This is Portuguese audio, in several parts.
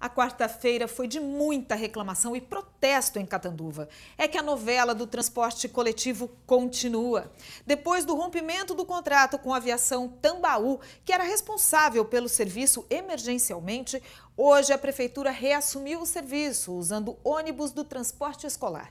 A quarta-feira foi de muita reclamação e protesto em Catanduva. É que a novela do transporte coletivo continua. Depois do rompimento do contrato com a aviação Tambaú, que era responsável pelo serviço emergencialmente, hoje a prefeitura reassumiu o serviço usando ônibus do transporte escolar.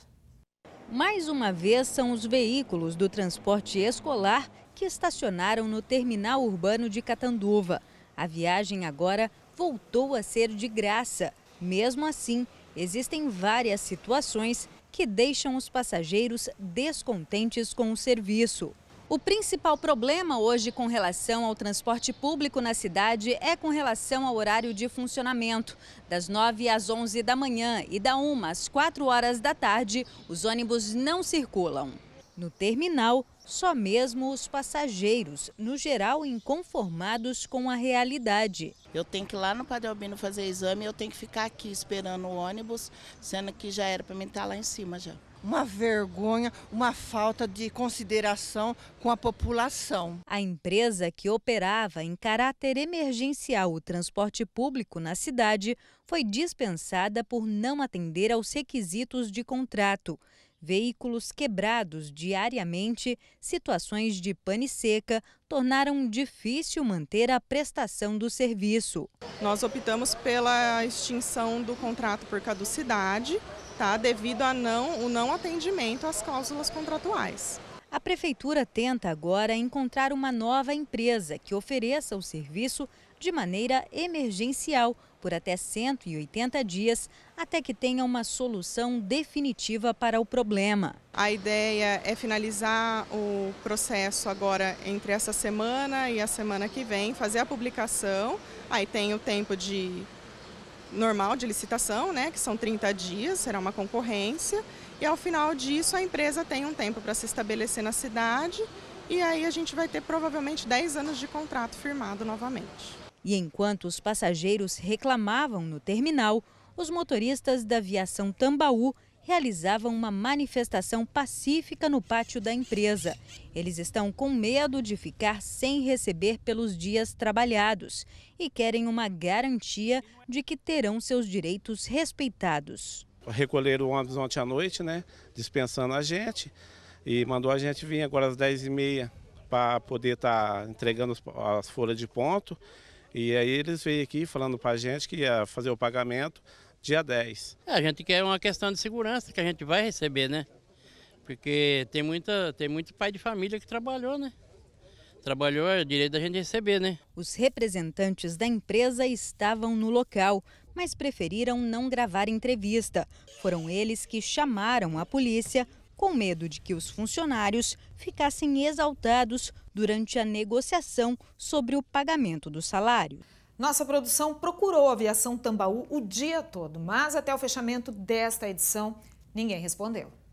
Mais uma vez são os veículos do transporte escolar que estacionaram no terminal urbano de Catanduva. A viagem agora voltou a ser de graça. Mesmo assim, existem várias situações que deixam os passageiros descontentes com o serviço. O principal problema hoje com relação ao transporte público na cidade é com relação ao horário de funcionamento. Das 9 às 11 da manhã e da 1 às 4 horas da tarde, os ônibus não circulam. No terminal, só mesmo os passageiros, no geral inconformados com a realidade. Eu tenho que ir lá no Padre Albino fazer exame, eu tenho que ficar aqui esperando o ônibus, sendo que já era para mim estar tá lá em cima já. Uma vergonha, uma falta de consideração com a população. A empresa que operava em caráter emergencial o transporte público na cidade foi dispensada por não atender aos requisitos de contrato veículos quebrados diariamente, situações de pane seca tornaram difícil manter a prestação do serviço. Nós optamos pela extinção do contrato por caducidade, tá? devido a não, o não atendimento às cláusulas contratuais. A prefeitura tenta agora encontrar uma nova empresa que ofereça o serviço de maneira emergencial por até 180 dias, até que tenha uma solução definitiva para o problema. A ideia é finalizar o processo agora entre essa semana e a semana que vem, fazer a publicação, aí tem o tempo de normal de licitação, né, que são 30 dias, será uma concorrência, e ao final disso a empresa tem um tempo para se estabelecer na cidade e aí a gente vai ter provavelmente 10 anos de contrato firmado novamente. E enquanto os passageiros reclamavam no terminal, os motoristas da aviação Tambaú realizavam uma manifestação pacífica no pátio da empresa. Eles estão com medo de ficar sem receber pelos dias trabalhados e querem uma garantia de que terão seus direitos respeitados. Recolheram o ônibus ontem à noite, né? Dispensando a gente e mandou a gente vir agora às 10h30 para poder estar tá entregando as folhas de ponto e aí eles veio aqui falando para a gente que ia fazer o pagamento dia 10. É, a gente quer uma questão de segurança que a gente vai receber, né? Porque tem, muita, tem muito pai de família que trabalhou, né? Trabalhou, é direito da gente receber, né? Os representantes da empresa estavam no local, mas preferiram não gravar entrevista. Foram eles que chamaram a polícia com medo de que os funcionários ficassem exaltados durante a negociação sobre o pagamento do salário. Nossa produção procurou a aviação Tambaú o dia todo, mas até o fechamento desta edição, ninguém respondeu.